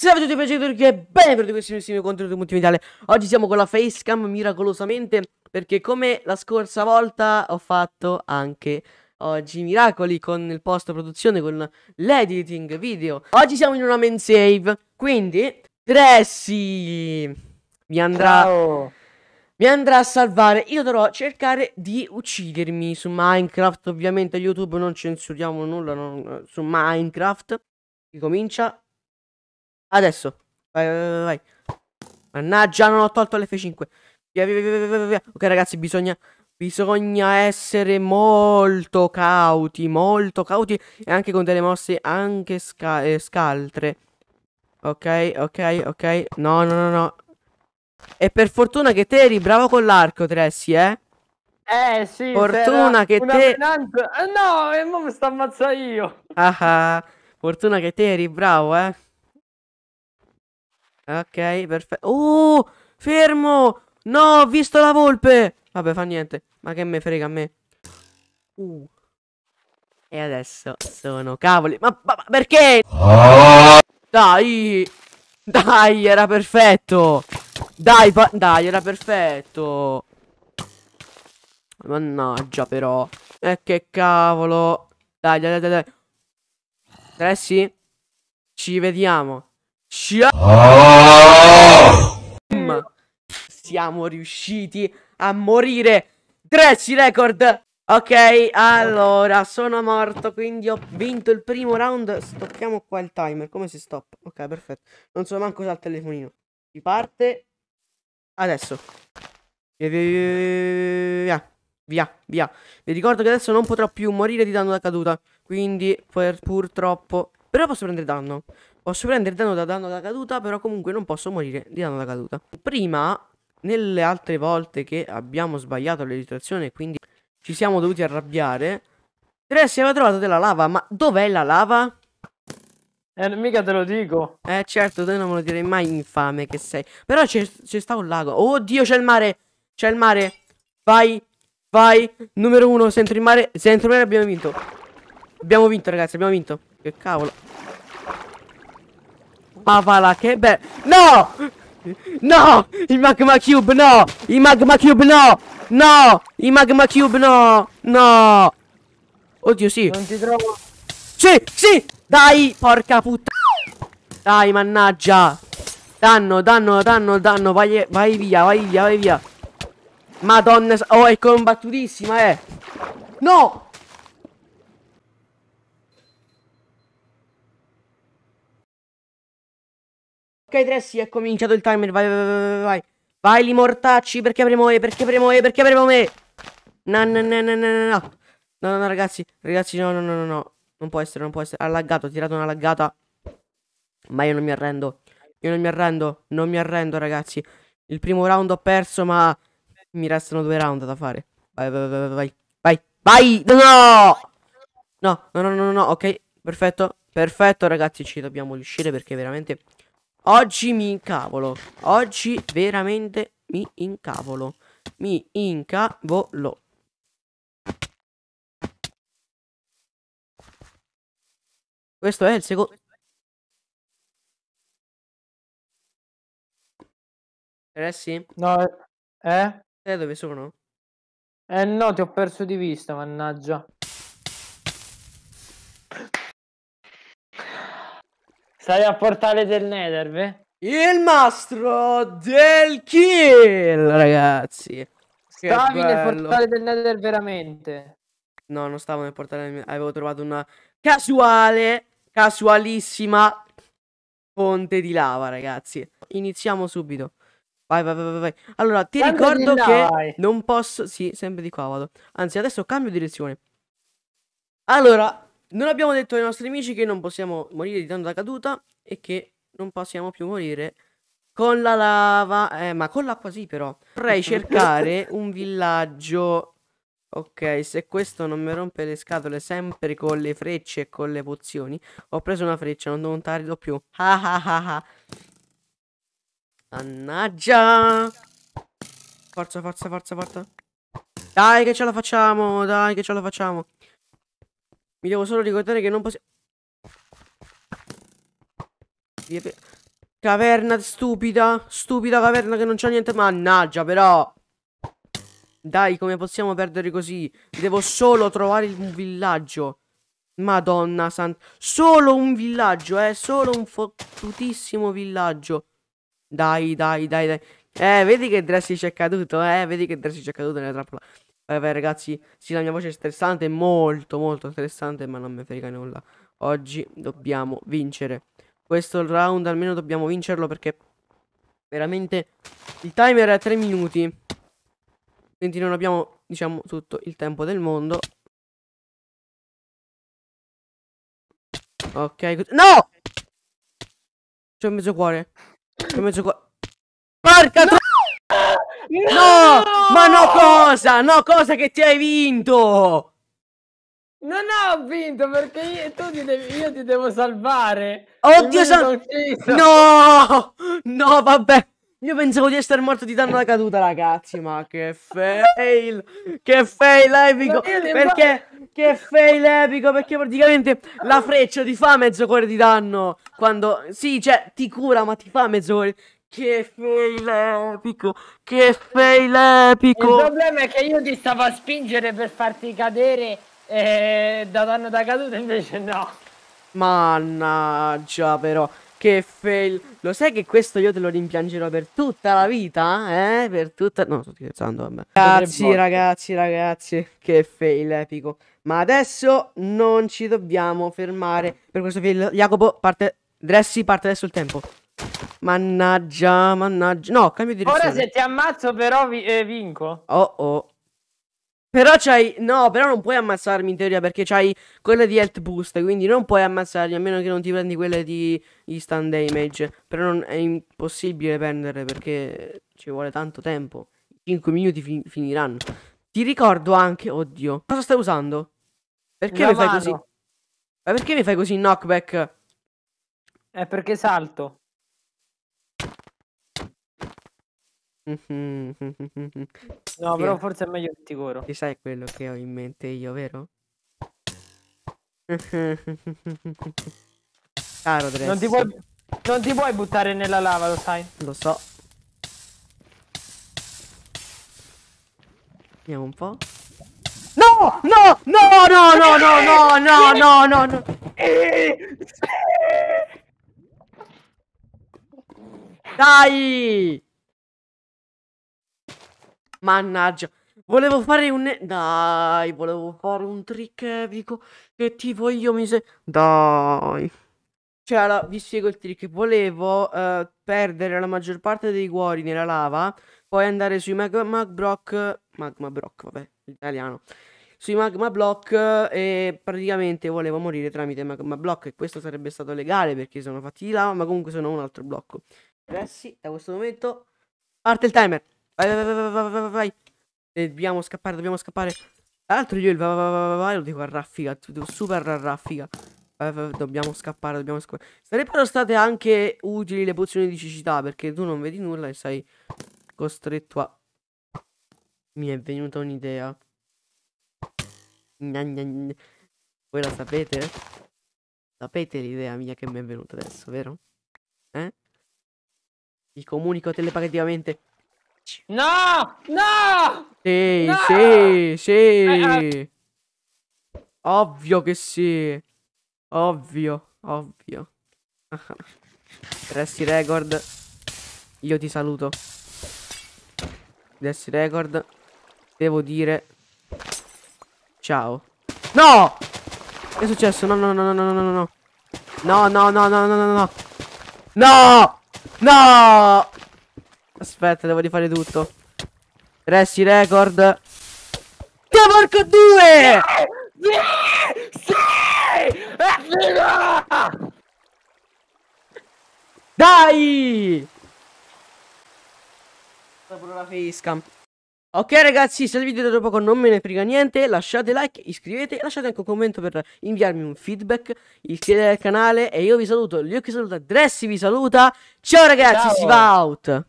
Salve a tutti, piacere Turchi e benvenuti in questo nuovissimo contenuto multimediale Oggi siamo con la facecam miracolosamente Perché come la scorsa volta ho fatto anche oggi miracoli Con il post produzione, con l'editing video Oggi siamo in una main save Quindi Dressy Mi andrà Ciao. Mi andrà a salvare Io dovrò cercare di uccidermi su Minecraft Ovviamente YouTube non censuriamo nulla non, Su Minecraft Ricomincia Adesso. Vai, vai, vai. Mannaggia, non ho tolto l'F5. Via, via, via, via, via. Ok, ragazzi, bisogna... Bisogna essere molto cauti, molto cauti e anche con delle mosse anche sca eh, scaltre. Ok, ok, ok. No, no, no, no. E per fortuna che te eri bravo con l'arco, Tressi, eh? Eh, sì. Fortuna che te... Menanza... Eh, no, e mo mi sta ammazzando io. Ah, ah. Fortuna che te eri bravo, eh? Ok, perfetto. Oh, fermo! No, ho visto la volpe! Vabbè, fa niente. Ma che me frega a me. Uh. E adesso sono cavoli. Ma, ma, ma perché? Dai! Dai, era perfetto! Dai, dai, era perfetto! Mannaggia, però. E eh, che cavolo. Dai, dai, dai, dai. Tressi? Ci vediamo. Oh! Siamo riusciti a morire. 13 record. Ok, allora, sono morto, quindi ho vinto il primo round. Stoppiamo qua il timer, come si stoppa? Ok, perfetto. Non so manco usare il telefonino. Si parte. Adesso. Via, via, via, via. Vi ricordo che adesso non potrò più morire di danno da caduta. Quindi, purtroppo... Però posso prendere danno. Posso prendere danno da danno da caduta, però comunque non posso morire di danno da caduta. Prima, nelle altre volte che abbiamo sbagliato l'editazione, e quindi ci siamo dovuti arrabbiare, Dressi aveva trovato della lava, ma dov'è la lava? Eh, mica te lo dico. Eh, certo, te non me lo direi mai, infame che sei. Però c'è sta un lago. Oddio, c'è il mare! C'è il mare! Vai! Vai! Numero uno, se entro in mare, se entro in mare abbiamo vinto. Abbiamo vinto, ragazzi, abbiamo vinto. Che cavolo. Ma va là, che be... No! No! Il Magma Cube no! I Magma Cube no! No! I Magma Cube no! No! Oddio sì! Non ti trovo! Sì! Sì! Dai! Porca puttana! Dai, mannaggia! Danno, danno, danno, danno! Vai, vai via, vai via, vai via! Madonna! Oh, è combattutissima, eh! No! Ok, Dressi, è cominciato il timer. Vai, vai, vai, vai. Vai, li mortacci. Perché premo E? Perché premo E? Perché premo E? No, no, no, no, no, no. No, no, no, ragazzi. Ragazzi, no, no, no, no, no. Non può essere, non può essere. Ha laggato, ha tirato una laggata. Ma io non mi arrendo. Io non mi arrendo. Non mi arrendo, ragazzi. Il primo round ho perso, ma... Mi restano due round da fare. Vai, vai, vai, vai. Vai, vai. No! No, no, no, no, no. Ok, perfetto. Perfetto, ragazzi. Ci dobbiamo riuscire perché veramente... Oggi mi incavolo. Oggi veramente mi incavolo. Mi incavolo. Questo è il secondo... Eh sì? No, eh? Eh dove sono? Eh no, ti ho perso di vista, mannaggia. Stai a portale del Nether, beh? Il mastro del kill, ragazzi. Che Stavi bello. nel portale del Nether veramente. No, non stavo nel portale del Nether. Avevo trovato una casuale, casualissima fonte di lava, ragazzi. Iniziamo subito. Vai, vai, vai, vai. Allora, ti sempre ricordo che non posso... Sì, sempre di qua vado. Anzi, adesso cambio direzione. Allora, non abbiamo detto ai nostri amici che non possiamo morire di tanto da caduta e che non possiamo più morire con la lava. Eh, ma con l'acqua sì, però. Vorrei cercare un villaggio. Ok, se questo non mi rompe le scatole sempre con le frecce e con le pozioni. Ho preso una freccia, non devo tardo più. Ah ah ah ah. Mannaggia! Forza, forza, forza, forza. Dai che ce la facciamo, dai che ce la facciamo. Mi devo solo ricordare che non possiamo... Caverna stupida. Stupida caverna che non c'ha niente. Mannaggia però. Dai, come possiamo perdere così? Devo solo trovare un villaggio. Madonna santa. Solo un villaggio, eh. Solo un fottutissimo villaggio. Dai, dai, dai, dai. Eh, vedi che Dressy c'è caduto, eh. Vedi che Dressy c'è caduto nella trappola. Vabbè ragazzi, sì la mia voce è stressante, molto molto stressante, ma non mi frega nulla. Oggi dobbiamo vincere. Questo round almeno dobbiamo vincerlo perché veramente il timer è a 3 minuti. Quindi non abbiamo, diciamo, tutto il tempo del mondo. Ok, no! C'ho mezzo cuore. C'ho mezzo cuore. Porca no! no! no cosa, no cosa che ti hai vinto! Non ho vinto perché io, tu ti devi, io ti devo salvare. Oddio santo! No! No, vabbè. Io pensavo di essere morto di danno da caduta, ragazzi, ma che fail! Che fail epico! Perché? Che fail epico! Perché praticamente la freccia ti fa mezzo cuore di danno. Quando... Sì, cioè, ti cura, ma ti fa mezzo cuore. Che fail epico! Che fail epico! Il problema è che io ti stavo a spingere per farti cadere eh, da danno da caduta, invece no. Mannaggia, però. Che fail. Lo sai che questo io te lo rimpiangerò per tutta la vita? Eh? Per tutta. No, sto scherzando, vabbè. Ragazzi, ragazzi, ragazzi. Che fail epico. Ma adesso non ci dobbiamo fermare per questo fail. Jacopo, parte. Dressi, parte adesso il tempo. Mannaggia, mannaggia. No, cambio di direzione. Ora se ti ammazzo però vi- eh, vinco. Oh oh. Però c'hai... No, però non puoi ammazzarmi in teoria perché c'hai quelle di health boost, quindi non puoi ammazzarmi a meno che non ti prendi quelle di instant damage. Però non... è impossibile prenderle perché ci vuole tanto tempo. 5 minuti fin- finiranno. Ti ricordo anche... Oddio. Cosa stai usando? Perché La mi fai così? Ma perché mi fai così in knockback? È perché salto. Mhm, mhm, mhm. No, però eh. forse è meglio il Ticoro. Sì, sai quello che ho in mente io, vero? Caro Non ti puoi, non ti puoi buttare nella lava, lo sai. lo so. Vediamo un po'. No, no, no, no, no, no, no, no, no, no, no. Dai! Mannaggia. Volevo fare un... Dai, volevo fare un trick epico che ti voglio mise... Dai. Cioè, allora, vi spiego il trick. Volevo eh, perdere la maggior parte dei cuori nella lava, poi andare sui magma, block... Magma block, vabbè, italiano. Sui magma block e praticamente volevo morire tramite magma block e questo sarebbe stato legale perché sono fatti di lava, ma comunque sono un altro blocco. Ragazzi, da questo momento parte il timer. Vai, vai, vai, vai, vai, vai, vai. Dobbiamo scappare, dobbiamo scappare. Tra l'altro io il vai, vai, vai, vai, lo dico a raffica, devo super a raffica. Vai, vai, dobbiamo scappare, dobbiamo scappare. Sarebbero state anche utili le pozioni di cecità, perché tu non vedi nulla e sei costretto a... Mi è venuta un'idea. Voi la sapete? Sapete l'idea mia che mi è venuta adesso, vero? Eh? Vi comunico telepaticamente. No! No! Sì, no! sì, sì. Eh, eh. Ovvio che sì. Ovvio, ovvio. Resti record. Io ti saluto. Resti record. Devo dire... Ciao. No! Che è successo? No, No, no, no, no, no, no, no. No, no, no, no, no, no, no. No! No! Aspetta, devo rifare tutto. Resti record. Te porco due! Sì! Dai! Proprio la facecam. Ok ragazzi, se il video è andato poco non me ne frega niente, lasciate like, iscrivete e lasciate anche un commento per inviarmi un feedback, iscrivetevi al canale e io vi saluto, Liu saluta, Dressy vi saluta, ciao ragazzi, ciao. si va out!